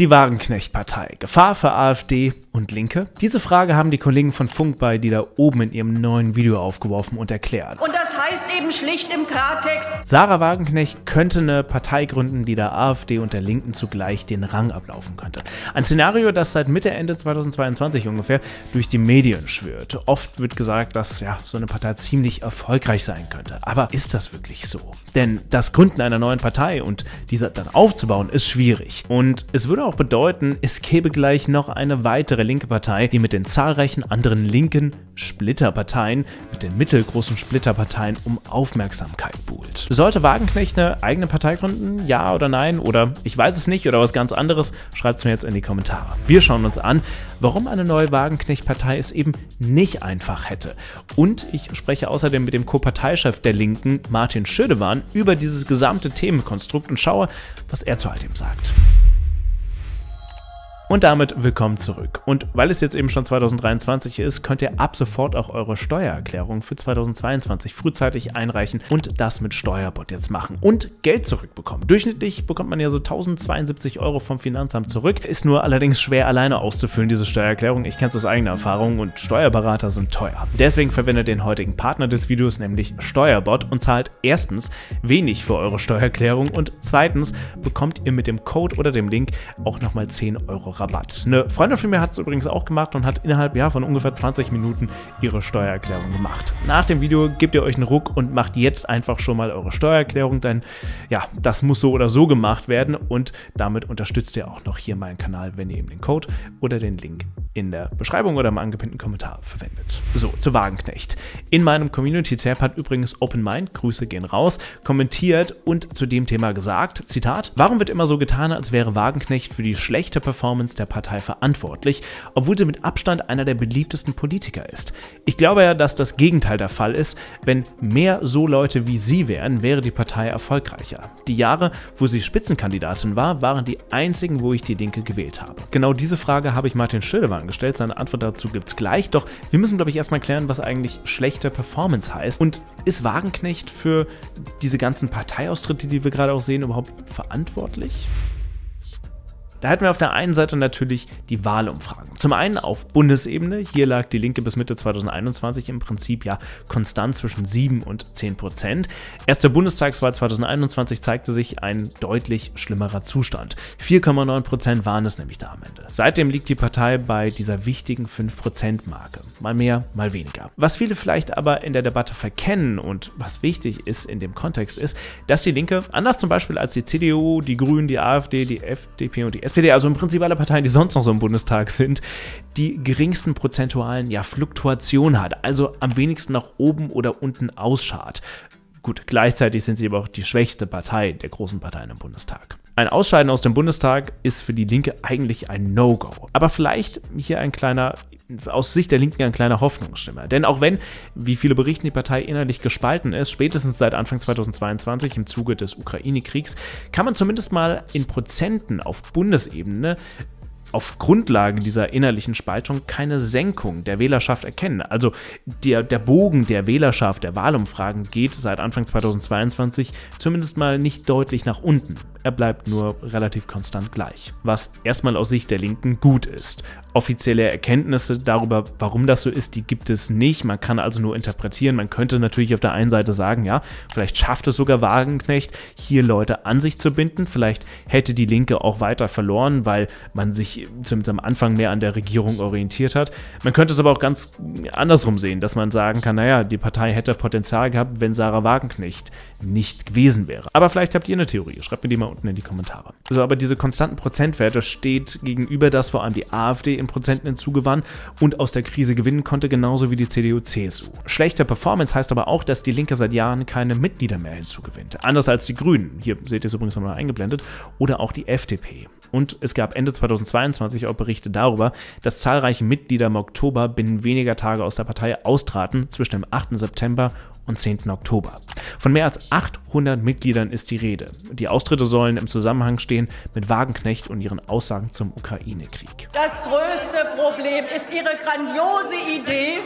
die wagenknecht Gefahr für AfD und Linke? Diese Frage haben die Kollegen von Funk bei die da oben in ihrem neuen Video aufgeworfen und erklärt. Und das heißt eben schlicht im Klartext. Sarah Wagenknecht könnte eine Partei gründen, die der AfD und der Linken zugleich den Rang ablaufen könnte. Ein Szenario, das seit Mitte, Ende 2022 ungefähr durch die Medien schwirrt. Oft wird gesagt, dass ja, so eine Partei ziemlich erfolgreich sein könnte. Aber ist das wirklich so? Denn das Gründen einer neuen Partei und diese dann aufzubauen, ist schwierig. Und es würde auch bedeuten, es gäbe gleich noch eine weitere andere linke Partei, die mit den zahlreichen anderen linken Splitterparteien, mit den mittelgroßen Splitterparteien um Aufmerksamkeit buhlt. Sollte Wagenknecht eine eigene Partei gründen? Ja oder nein? Oder ich weiß es nicht oder was ganz anderes? Schreibt es mir jetzt in die Kommentare. Wir schauen uns an, warum eine neue Wagenknecht-Partei es eben nicht einfach hätte. Und ich spreche außerdem mit dem Co-Parteichef der Linken, Martin Schödewan, über dieses gesamte Themenkonstrukt und schaue, was er zu all dem sagt. Und damit willkommen zurück. Und weil es jetzt eben schon 2023 ist, könnt ihr ab sofort auch eure Steuererklärung für 2022 frühzeitig einreichen und das mit Steuerbot jetzt machen und Geld zurückbekommen. Durchschnittlich bekommt man ja so 1072 Euro vom Finanzamt zurück. Ist nur allerdings schwer alleine auszufüllen, diese Steuererklärung. Ich kenne es aus eigener Erfahrung und Steuerberater sind teuer. Deswegen verwendet den heutigen Partner des Videos, nämlich Steuerbot, und zahlt erstens wenig für eure Steuererklärung und zweitens bekommt ihr mit dem Code oder dem Link auch nochmal 10 Euro Rabatt. Eine Freundin von mir hat es übrigens auch gemacht und hat innerhalb ja, von ungefähr 20 Minuten ihre Steuererklärung gemacht. Nach dem Video gebt ihr euch einen Ruck und macht jetzt einfach schon mal eure Steuererklärung, denn ja, das muss so oder so gemacht werden und damit unterstützt ihr auch noch hier meinen Kanal, wenn ihr eben den Code oder den Link in der Beschreibung oder im angepinnten Kommentar verwendet. So, zu Wagenknecht. In meinem Community-Tab hat übrigens Open Mind, Grüße gehen raus, kommentiert und zu dem Thema gesagt, Zitat, warum wird immer so getan, als wäre Wagenknecht für die schlechte Performance Existenz der Partei verantwortlich, obwohl sie mit Abstand einer der beliebtesten Politiker ist. Ich glaube ja, dass das Gegenteil der Fall ist. Wenn mehr so Leute wie sie wären, wäre die Partei erfolgreicher. Die Jahre, wo sie Spitzenkandidatin war, waren die einzigen, wo ich die Linke gewählt habe. Genau diese Frage habe ich Martin Schödewan gestellt. Seine Antwort dazu gibt es gleich. Doch wir müssen, glaube ich, erstmal klären, was eigentlich schlechte Performance heißt. Und ist Wagenknecht für diese ganzen Parteiaustritte, die wir gerade auch sehen, überhaupt verantwortlich? Da hatten wir auf der einen Seite natürlich die Wahlumfragen. Zum einen auf Bundesebene. Hier lag die Linke bis Mitte 2021 im Prinzip ja konstant zwischen 7 und 10 Prozent. Erst der Bundestagswahl 2021 zeigte sich ein deutlich schlimmerer Zustand. 4,9 Prozent waren es nämlich da am Ende. Seitdem liegt die Partei bei dieser wichtigen 5 Prozent Marke. Mal mehr, mal weniger. Was viele vielleicht aber in der Debatte verkennen und was wichtig ist in dem Kontext ist, dass die Linke, anders zum Beispiel als die CDU, die Grünen, die AfD, die FDP und die SPD, also im Prinzip alle Parteien, die sonst noch so im Bundestag sind, die geringsten prozentualen ja, Fluktuation hat, also am wenigsten nach oben oder unten ausschaut. Gut, gleichzeitig sind sie aber auch die schwächste Partei der großen Parteien im Bundestag. Ein Ausscheiden aus dem Bundestag ist für die Linke eigentlich ein No-Go. Aber vielleicht hier ein kleiner aus Sicht der Linken ein kleiner Hoffnungsschimmer. Denn auch wenn, wie viele berichten, die Partei innerlich gespalten ist, spätestens seit Anfang 2022 im Zuge des Ukraine-Kriegs, kann man zumindest mal in Prozenten auf Bundesebene auf Grundlage dieser innerlichen Spaltung keine Senkung der Wählerschaft erkennen. Also der, der Bogen der Wählerschaft der Wahlumfragen geht seit Anfang 2022 zumindest mal nicht deutlich nach unten er bleibt nur relativ konstant gleich. Was erstmal aus Sicht der Linken gut ist. Offizielle Erkenntnisse darüber, warum das so ist, die gibt es nicht. Man kann also nur interpretieren. Man könnte natürlich auf der einen Seite sagen, ja, vielleicht schafft es sogar Wagenknecht, hier Leute an sich zu binden. Vielleicht hätte die Linke auch weiter verloren, weil man sich zumindest am Anfang mehr an der Regierung orientiert hat. Man könnte es aber auch ganz andersrum sehen, dass man sagen kann, naja, die Partei hätte Potenzial gehabt, wenn Sarah Wagenknecht nicht gewesen wäre. Aber vielleicht habt ihr eine Theorie. Schreibt mir die mal unten in die Kommentare. So, aber diese konstanten Prozentwerte steht gegenüber, dass vor allem die AfD in Prozenten hinzugewann und aus der Krise gewinnen konnte, genauso wie die CDU-CSU. Schlechte Performance heißt aber auch, dass die Linke seit Jahren keine Mitglieder mehr hinzugewinnt. Anders als die Grünen, hier seht ihr es übrigens nochmal eingeblendet, oder auch die FDP. Und es gab Ende 2022 auch Berichte darüber, dass zahlreiche Mitglieder im Oktober binnen weniger Tage aus der Partei austraten, zwischen dem 8. September und 10. Oktober. Von mehr als 800 Mitgliedern ist die Rede. Die Austritte sollen im Zusammenhang stehen mit Wagenknecht und ihren Aussagen zum Ukraine-Krieg. Das größte Problem ist ihre grandiose Idee,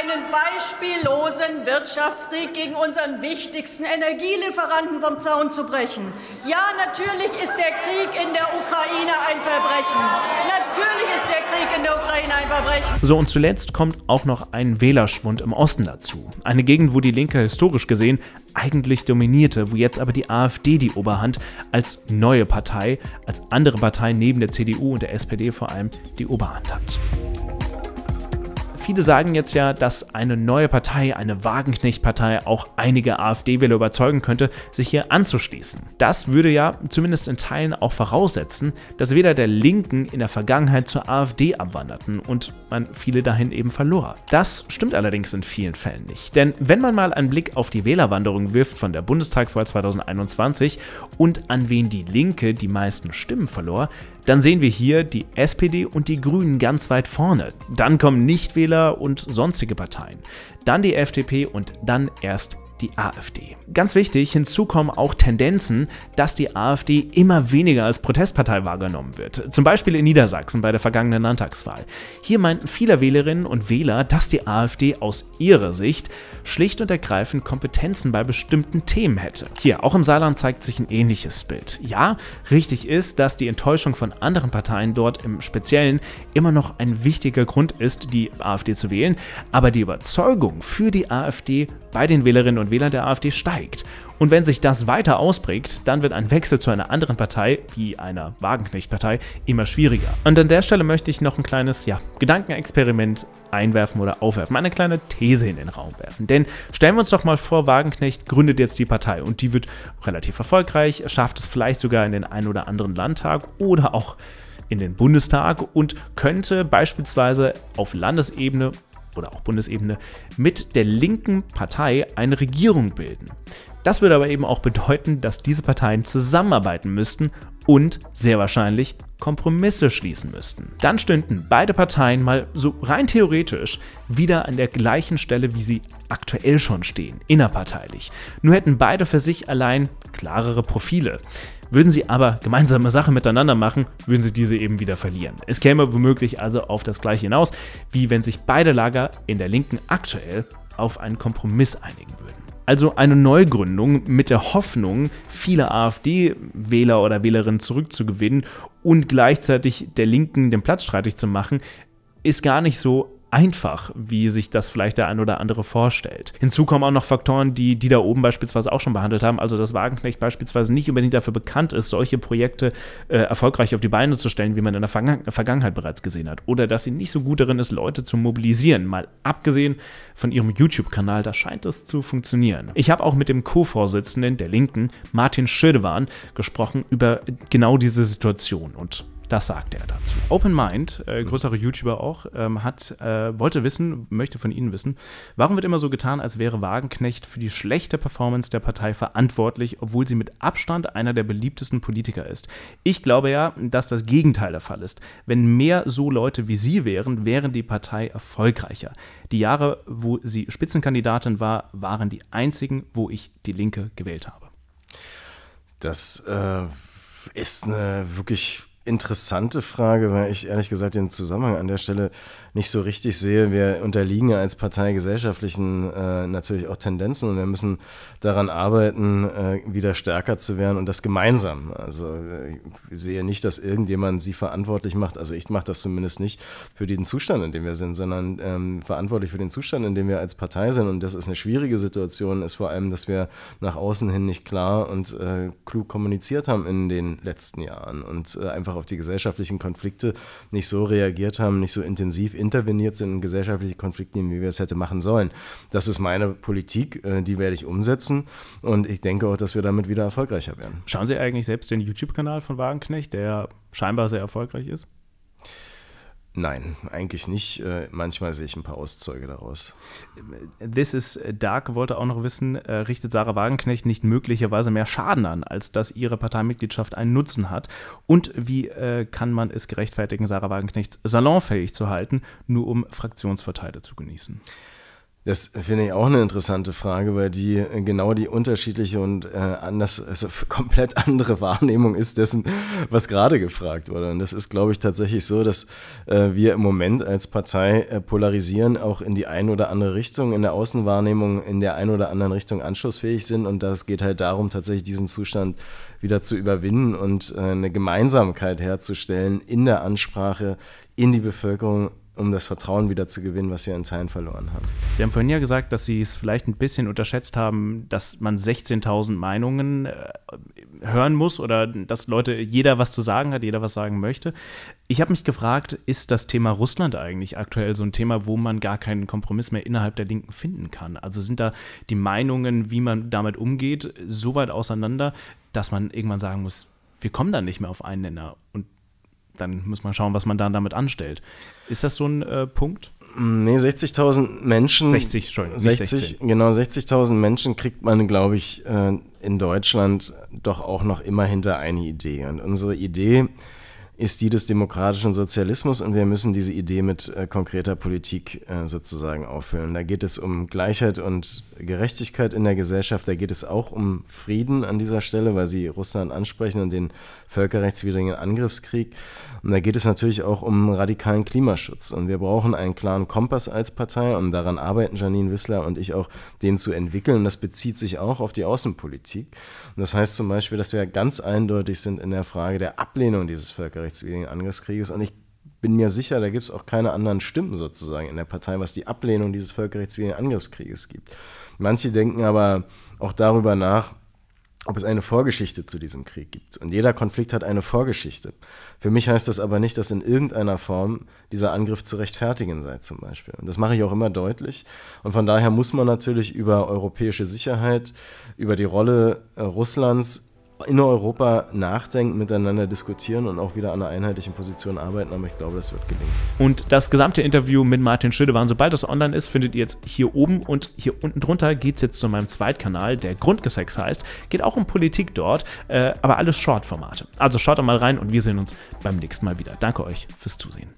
einen beispiellosen Wirtschaftskrieg gegen unseren wichtigsten Energielieferanten vom Zaun zu brechen. Ja, natürlich ist der Krieg in der Ukraine Ukraine ein Verbrechen. Natürlich ist der Krieg in der Ukraine ein Verbrechen. So und zuletzt kommt auch noch ein Wählerschwund im Osten dazu. Eine Gegend, wo die Linke historisch gesehen eigentlich dominierte, wo jetzt aber die AfD die Oberhand als neue Partei, als andere Partei neben der CDU und der SPD vor allem die Oberhand hat viele sagen jetzt ja, dass eine neue Partei, eine Wagenknecht-Partei, auch einige AfD-Wähler überzeugen könnte, sich hier anzuschließen. Das würde ja zumindest in Teilen auch voraussetzen, dass weder der Linken in der Vergangenheit zur AfD abwanderten und man viele dahin eben verlor. Das stimmt allerdings in vielen Fällen nicht. Denn wenn man mal einen Blick auf die Wählerwanderung wirft von der Bundestagswahl 2021 und an wen die Linke die meisten Stimmen verlor, dann sehen wir hier die SPD und die Grünen ganz weit vorne. Dann kommen Nichtwähler und sonstige Parteien. Dann die FDP und dann erst die AfD. Ganz wichtig, hinzu kommen auch Tendenzen, dass die AfD immer weniger als Protestpartei wahrgenommen wird. Zum Beispiel in Niedersachsen bei der vergangenen Landtagswahl. Hier meinten viele Wählerinnen und Wähler, dass die AfD aus ihrer Sicht schlicht und ergreifend Kompetenzen bei bestimmten Themen hätte. Hier, auch im Saarland zeigt sich ein ähnliches Bild. Ja, richtig ist, dass die Enttäuschung von anderen Parteien dort im Speziellen immer noch ein wichtiger Grund ist, die AfD zu wählen, aber die Überzeugung für die AfD bei den Wählerinnen und Wählern der AfD steigt. Und wenn sich das weiter ausprägt, dann wird ein Wechsel zu einer anderen Partei, wie einer Wagenknecht-Partei, immer schwieriger. Und an der Stelle möchte ich noch ein kleines, ja, Gedankenexperiment einwerfen oder aufwerfen, eine kleine These in den Raum werfen. Denn stellen wir uns doch mal vor, Wagenknecht gründet jetzt die Partei und die wird relativ erfolgreich, schafft es vielleicht sogar in den einen oder anderen Landtag oder auch in den Bundestag und könnte beispielsweise auf Landesebene oder auch Bundesebene mit der linken Partei eine Regierung bilden. Das würde aber eben auch bedeuten, dass diese Parteien zusammenarbeiten müssten, und sehr wahrscheinlich Kompromisse schließen müssten. Dann stünden beide Parteien mal so rein theoretisch wieder an der gleichen Stelle, wie sie aktuell schon stehen, innerparteilich. Nur hätten beide für sich allein klarere Profile. Würden sie aber gemeinsame Sache miteinander machen, würden sie diese eben wieder verlieren. Es käme womöglich also auf das Gleiche hinaus, wie wenn sich beide Lager in der Linken aktuell auf einen Kompromiss einigen würden. Also eine Neugründung mit der Hoffnung, viele AfD-Wähler oder Wählerinnen zurückzugewinnen und gleichzeitig der Linken den Platz streitig zu machen, ist gar nicht so einfach, wie sich das vielleicht der ein oder andere vorstellt. Hinzu kommen auch noch Faktoren, die die da oben beispielsweise auch schon behandelt haben, also dass Wagenknecht beispielsweise nicht unbedingt dafür bekannt ist, solche Projekte äh, erfolgreich auf die Beine zu stellen, wie man in der Vergangen Vergangenheit bereits gesehen hat, oder dass sie nicht so gut darin ist, Leute zu mobilisieren, mal abgesehen von ihrem YouTube-Kanal, da scheint es zu funktionieren. Ich habe auch mit dem Co-Vorsitzenden der Linken, Martin Schödewan, gesprochen über genau diese Situation und das sagte er dazu. Open Mind, äh, mhm. größere YouTuber auch, ähm, hat, äh, wollte wissen, möchte von Ihnen wissen, warum wird immer so getan, als wäre Wagenknecht für die schlechte Performance der Partei verantwortlich, obwohl sie mit Abstand einer der beliebtesten Politiker ist? Ich glaube ja, dass das Gegenteil der Fall ist. Wenn mehr so Leute wie Sie wären, wären die Partei erfolgreicher. Die Jahre, wo sie Spitzenkandidatin war, waren die einzigen, wo ich die Linke gewählt habe. Das äh, ist eine wirklich interessante Frage, weil ich ehrlich gesagt den Zusammenhang an der Stelle nicht so richtig sehe. Wir unterliegen ja als Partei gesellschaftlichen äh, natürlich auch Tendenzen und wir müssen daran arbeiten, äh, wieder stärker zu werden und das gemeinsam. Also äh, ich sehe nicht, dass irgendjemand sie verantwortlich macht. Also ich mache das zumindest nicht für den Zustand, in dem wir sind, sondern ähm, verantwortlich für den Zustand, in dem wir als Partei sind. Und das ist eine schwierige Situation, ist vor allem, dass wir nach außen hin nicht klar und äh, klug kommuniziert haben in den letzten Jahren und äh, einfach auf die gesellschaftlichen Konflikte nicht so reagiert haben, nicht so intensiv interveniert sind in gesellschaftliche Konflikte, wie wir es hätte machen sollen. Das ist meine Politik, äh, die werde ich umsetzen und ich denke auch, dass wir damit wieder erfolgreicher werden. Schauen Sie eigentlich selbst den YouTube-Kanal von Wagenknecht, der scheinbar sehr erfolgreich ist? Nein, eigentlich nicht. Äh, manchmal sehe ich ein paar Auszeuge daraus. This is Dark wollte auch noch wissen, äh, richtet Sarah Wagenknecht nicht möglicherweise mehr Schaden an, als dass ihre Parteimitgliedschaft einen Nutzen hat? Und wie äh, kann man es gerechtfertigen, Sarah Wagenknechts salonfähig zu halten, nur um Fraktionsvorteile zu genießen? Das finde ich auch eine interessante Frage, weil die äh, genau die unterschiedliche und äh, anders, also komplett andere Wahrnehmung ist dessen, was gerade gefragt wurde. Und das ist, glaube ich, tatsächlich so, dass äh, wir im Moment als Partei äh, polarisieren, auch in die eine oder andere Richtung, in der Außenwahrnehmung in der einen oder anderen Richtung anschlussfähig sind. Und das geht halt darum, tatsächlich diesen Zustand wieder zu überwinden und äh, eine Gemeinsamkeit herzustellen in der Ansprache, in die Bevölkerung um das Vertrauen wieder zu gewinnen, was wir in Zeilen verloren haben. Sie haben vorhin ja gesagt, dass Sie es vielleicht ein bisschen unterschätzt haben, dass man 16.000 Meinungen äh, hören muss oder dass Leute, jeder was zu sagen hat, jeder was sagen möchte. Ich habe mich gefragt, ist das Thema Russland eigentlich aktuell so ein Thema, wo man gar keinen Kompromiss mehr innerhalb der Linken finden kann? Also sind da die Meinungen, wie man damit umgeht, so weit auseinander, dass man irgendwann sagen muss, wir kommen da nicht mehr auf einen Nenner und dann muss man schauen, was man dann damit anstellt. Ist das so ein äh, Punkt? Mm, nee, 60.000 Menschen. 60, Entschuldigung. 60, 60. genau, 60.000 Menschen kriegt man, glaube ich, äh, in Deutschland doch auch noch immer hinter eine Idee. Und unsere Idee ist die des demokratischen Sozialismus und wir müssen diese Idee mit äh, konkreter Politik äh, sozusagen auffüllen. Da geht es um Gleichheit und Gerechtigkeit in der Gesellschaft, da geht es auch um Frieden an dieser Stelle, weil Sie Russland ansprechen und den völkerrechtswidrigen Angriffskrieg. Und da geht es natürlich auch um radikalen Klimaschutz. Und wir brauchen einen klaren Kompass als Partei und daran arbeiten Janine Wissler und ich auch, den zu entwickeln. Und das bezieht sich auch auf die Außenpolitik. Und das heißt zum Beispiel, dass wir ganz eindeutig sind in der Frage der Ablehnung dieses Völkerrechts völkerrechtswidrigen Angriffskrieges. Und ich bin mir sicher, da gibt es auch keine anderen Stimmen sozusagen in der Partei, was die Ablehnung dieses völkerrechtswidrigen Angriffskrieges gibt. Manche denken aber auch darüber nach, ob es eine Vorgeschichte zu diesem Krieg gibt. Und jeder Konflikt hat eine Vorgeschichte. Für mich heißt das aber nicht, dass in irgendeiner Form dieser Angriff zu rechtfertigen sei zum Beispiel. Und das mache ich auch immer deutlich. Und von daher muss man natürlich über europäische Sicherheit, über die Rolle äh, Russlands in Europa nachdenken, miteinander diskutieren und auch wieder an einer einheitlichen Position arbeiten, aber ich glaube, das wird gelingen. Und das gesamte Interview mit Martin Schildewan, sobald das online ist, findet ihr jetzt hier oben und hier unten drunter geht es jetzt zu meinem Zweitkanal, der Grundgesex heißt. Geht auch um Politik dort, äh, aber alles Short-Formate. Also schaut da mal rein und wir sehen uns beim nächsten Mal wieder. Danke euch fürs Zusehen.